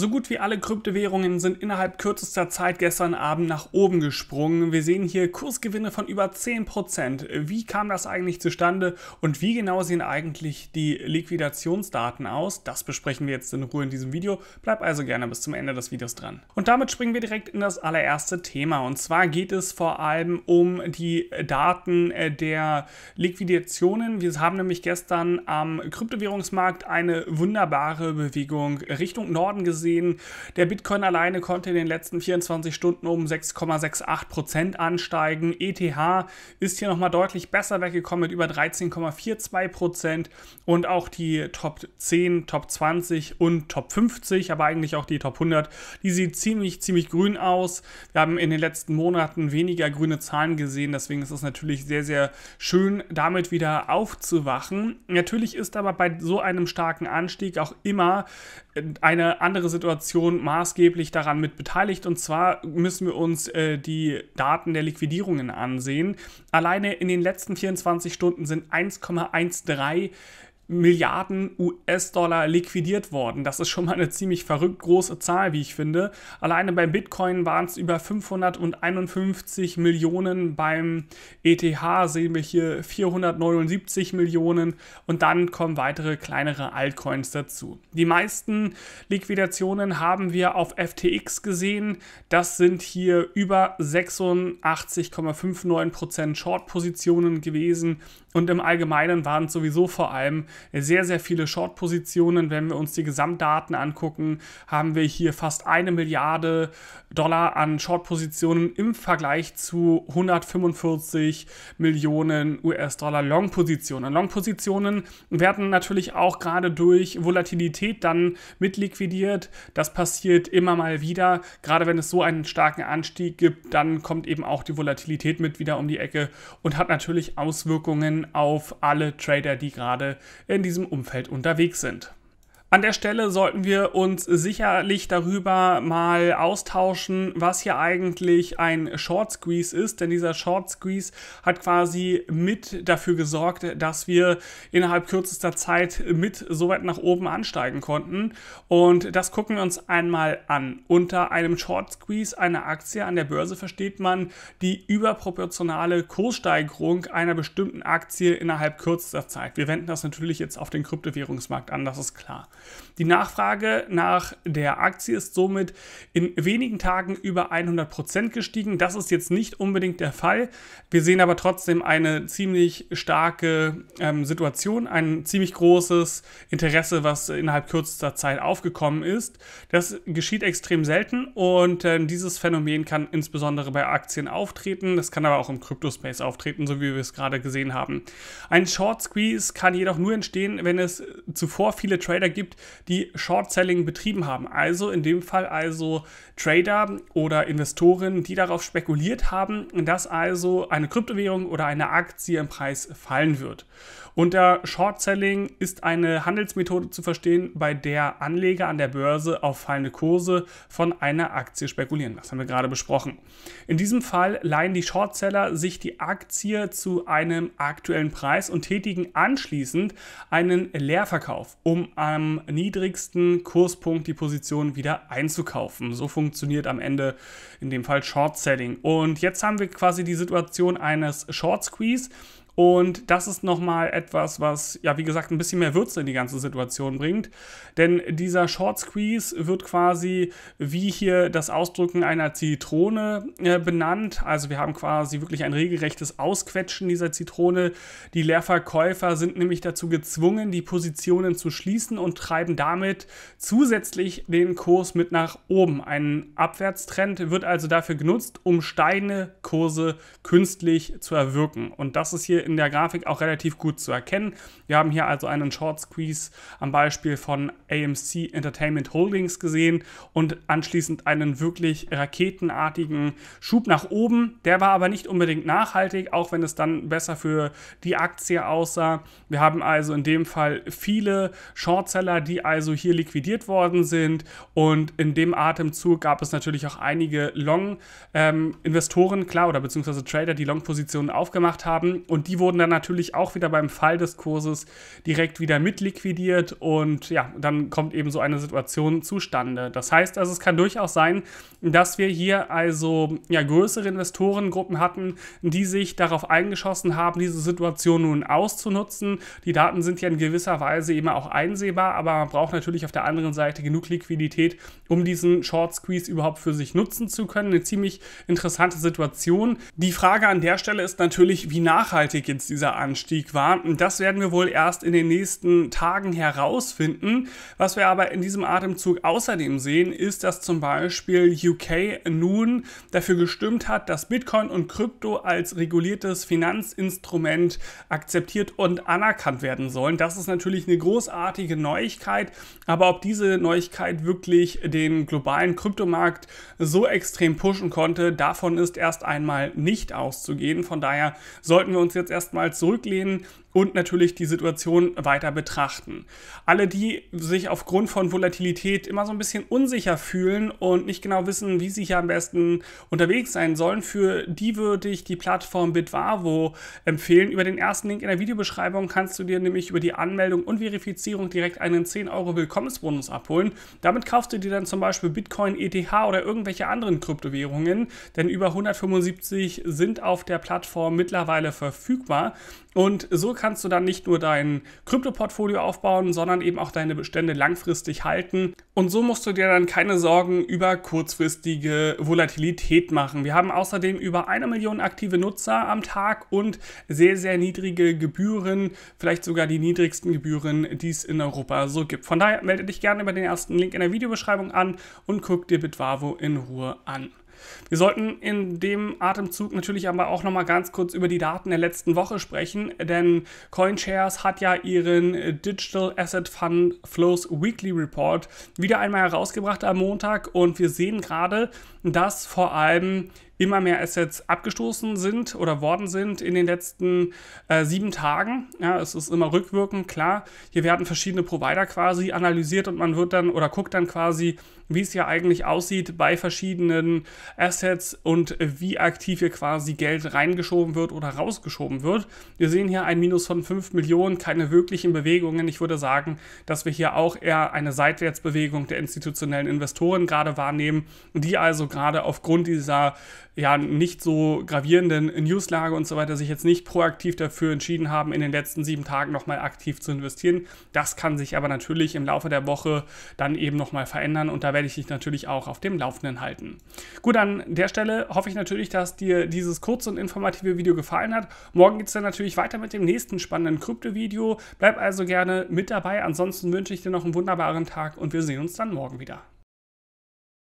So gut wie alle Kryptowährungen sind innerhalb kürzester Zeit gestern Abend nach oben gesprungen. Wir sehen hier Kursgewinne von über 10%. Wie kam das eigentlich zustande und wie genau sehen eigentlich die Liquidationsdaten aus? Das besprechen wir jetzt in Ruhe in diesem Video. Bleib also gerne bis zum Ende des Videos dran. Und damit springen wir direkt in das allererste Thema. Und zwar geht es vor allem um die Daten äh, der Liquidationen. Wir haben nämlich gestern am Kryptowährungsmarkt eine wunderbare Bewegung Richtung Norden gesehen gesehen. Der Bitcoin alleine konnte in den letzten 24 Stunden um 6,68% Prozent ansteigen. ETH ist hier nochmal deutlich besser weggekommen mit über 13,42% Prozent und auch die Top 10, Top 20 und Top 50, aber eigentlich auch die Top 100, die sieht ziemlich, ziemlich grün aus. Wir haben in den letzten Monaten weniger grüne Zahlen gesehen, deswegen ist es natürlich sehr, sehr schön, damit wieder aufzuwachen. Natürlich ist aber bei so einem starken Anstieg auch immer eine andere Situation maßgeblich daran mit beteiligt. Und zwar müssen wir uns äh, die Daten der Liquidierungen ansehen. Alleine in den letzten 24 Stunden sind 1,13 Milliarden US-Dollar liquidiert worden. Das ist schon mal eine ziemlich verrückt große Zahl, wie ich finde. Alleine beim Bitcoin waren es über 551 Millionen, beim ETH sehen wir hier 479 Millionen und dann kommen weitere kleinere Altcoins dazu. Die meisten Liquidationen haben wir auf FTX gesehen. Das sind hier über 86,59% Short-Positionen gewesen und im Allgemeinen waren es sowieso vor allem sehr, sehr viele Short-Positionen. Wenn wir uns die Gesamtdaten angucken, haben wir hier fast eine Milliarde Dollar an Short-Positionen im Vergleich zu 145 Millionen US-Dollar Long-Positionen. Long-Positionen werden natürlich auch gerade durch Volatilität dann mitliquidiert. Das passiert immer mal wieder. Gerade wenn es so einen starken Anstieg gibt, dann kommt eben auch die Volatilität mit wieder um die Ecke und hat natürlich Auswirkungen auf alle Trader, die gerade in diesem Umfeld unterwegs sind. An der Stelle sollten wir uns sicherlich darüber mal austauschen, was hier eigentlich ein Short Squeeze ist, denn dieser Short Squeeze hat quasi mit dafür gesorgt, dass wir innerhalb kürzester Zeit mit so weit nach oben ansteigen konnten. Und das gucken wir uns einmal an. Unter einem Short Squeeze einer Aktie an der Börse versteht man die überproportionale Kurssteigerung einer bestimmten Aktie innerhalb kürzester Zeit. Wir wenden das natürlich jetzt auf den Kryptowährungsmarkt an, das ist klar. Die Nachfrage nach der Aktie ist somit in wenigen Tagen über 100% Prozent gestiegen. Das ist jetzt nicht unbedingt der Fall. Wir sehen aber trotzdem eine ziemlich starke ähm, Situation, ein ziemlich großes Interesse, was innerhalb kürzester Zeit aufgekommen ist. Das geschieht extrem selten und äh, dieses Phänomen kann insbesondere bei Aktien auftreten. Das kann aber auch im Kryptospace auftreten, so wie wir es gerade gesehen haben. Ein Short Squeeze kann jedoch nur entstehen, wenn es zuvor viele Trader gibt, gibt, die Short-Selling betrieben haben. Also in dem Fall also Trader oder Investoren, die darauf spekuliert haben, dass also eine Kryptowährung oder eine Aktie im Preis fallen wird. Unter Short Selling ist eine Handelsmethode zu verstehen, bei der Anleger an der Börse auf fallende Kurse von einer Aktie spekulieren. Das haben wir gerade besprochen. In diesem Fall leihen die Shortseller sich die Aktie zu einem aktuellen Preis und tätigen anschließend einen Leerverkauf, um am niedrigsten Kurspunkt die Position wieder einzukaufen. So funktioniert am Ende in dem Fall Short Selling. Und jetzt haben wir quasi die Situation eines Short Squeeze. Und das ist nochmal etwas, was, ja, wie gesagt, ein bisschen mehr Würze in die ganze Situation bringt. Denn dieser Short Squeeze wird quasi wie hier das Ausdrücken einer Zitrone äh, benannt. Also wir haben quasi wirklich ein regelrechtes Ausquetschen dieser Zitrone. Die Leerverkäufer sind nämlich dazu gezwungen, die Positionen zu schließen und treiben damit zusätzlich den Kurs mit nach oben. Ein Abwärtstrend wird also dafür genutzt, um steigende Kurse künstlich zu erwirken. Und das ist hier hier in der Grafik auch relativ gut zu erkennen. Wir haben hier also einen Short Squeeze am Beispiel von AMC Entertainment Holdings gesehen und anschließend einen wirklich raketenartigen Schub nach oben. Der war aber nicht unbedingt nachhaltig, auch wenn es dann besser für die Aktie aussah. Wir haben also in dem Fall viele Shortseller, die also hier liquidiert worden sind und in dem Atemzug gab es natürlich auch einige Long-Investoren, ähm, klar, oder beziehungsweise Trader, die Long-Positionen aufgemacht haben und die die wurden dann natürlich auch wieder beim Fall des Kurses direkt wieder mitliquidiert und ja, dann kommt eben so eine Situation zustande. Das heißt also, es kann durchaus sein, dass wir hier also ja, größere Investorengruppen hatten, die sich darauf eingeschossen haben, diese Situation nun auszunutzen. Die Daten sind ja in gewisser Weise immer auch einsehbar, aber man braucht natürlich auf der anderen Seite genug Liquidität, um diesen Short Squeeze überhaupt für sich nutzen zu können. Eine ziemlich interessante Situation. Die Frage an der Stelle ist natürlich, wie nachhaltig nachhaltig jetzt dieser Anstieg war. Und das werden wir wohl erst in den nächsten Tagen herausfinden. Was wir aber in diesem Atemzug außerdem sehen, ist, dass zum Beispiel UK nun dafür gestimmt hat, dass Bitcoin und Krypto als reguliertes Finanzinstrument akzeptiert und anerkannt werden sollen. Das ist natürlich eine großartige Neuigkeit, aber ob diese Neuigkeit wirklich den globalen Kryptomarkt so extrem pushen konnte, davon ist erst einmal nicht auszugehen. Von daher sollten wir uns jetzt jetzt erstmal zurücklehnen, und natürlich die Situation weiter betrachten. Alle, die sich aufgrund von Volatilität immer so ein bisschen unsicher fühlen und nicht genau wissen, wie sie hier am besten unterwegs sein sollen, für die würde ich die Plattform Bitwavo empfehlen. Über den ersten Link in der Videobeschreibung kannst du dir nämlich über die Anmeldung und Verifizierung direkt einen 10 Euro Willkommensbonus abholen. Damit kaufst du dir dann zum Beispiel Bitcoin, ETH oder irgendwelche anderen Kryptowährungen, denn über 175 sind auf der Plattform mittlerweile verfügbar und so kannst du dann nicht nur dein Krypto-Portfolio aufbauen, sondern eben auch deine Bestände langfristig halten. Und so musst du dir dann keine Sorgen über kurzfristige Volatilität machen. Wir haben außerdem über eine Million aktive Nutzer am Tag und sehr, sehr niedrige Gebühren, vielleicht sogar die niedrigsten Gebühren, die es in Europa so gibt. Von daher melde dich gerne über den ersten Link in der Videobeschreibung an und guck dir Bitwavo in Ruhe an. Wir sollten in dem Atemzug natürlich aber auch nochmal ganz kurz über die Daten der letzten Woche sprechen, denn CoinShares hat ja ihren Digital Asset Fund Flows Weekly Report wieder einmal herausgebracht am Montag und wir sehen gerade, dass vor allem immer mehr Assets abgestoßen sind oder worden sind in den letzten äh, sieben Tagen. Ja, es ist immer rückwirkend, klar. Hier werden verschiedene Provider quasi analysiert und man wird dann oder guckt dann quasi, wie es ja eigentlich aussieht bei verschiedenen Assets und wie aktiv hier quasi Geld reingeschoben wird oder rausgeschoben wird. Wir sehen hier ein Minus von 5 Millionen, keine wirklichen Bewegungen. Ich würde sagen, dass wir hier auch eher eine Seitwärtsbewegung der institutionellen Investoren gerade wahrnehmen, die also gerade aufgrund dieser ja nicht so gravierenden Newslage und so weiter sich jetzt nicht proaktiv dafür entschieden haben, in den letzten sieben Tagen nochmal aktiv zu investieren. Das kann sich aber natürlich im Laufe der Woche dann eben nochmal verändern und da werden werde ich dich natürlich auch auf dem Laufenden halten. Gut, an der Stelle hoffe ich natürlich, dass dir dieses kurze und informative Video gefallen hat. Morgen geht es dann natürlich weiter mit dem nächsten spannenden Krypto-Video. Bleib also gerne mit dabei. Ansonsten wünsche ich dir noch einen wunderbaren Tag und wir sehen uns dann morgen wieder.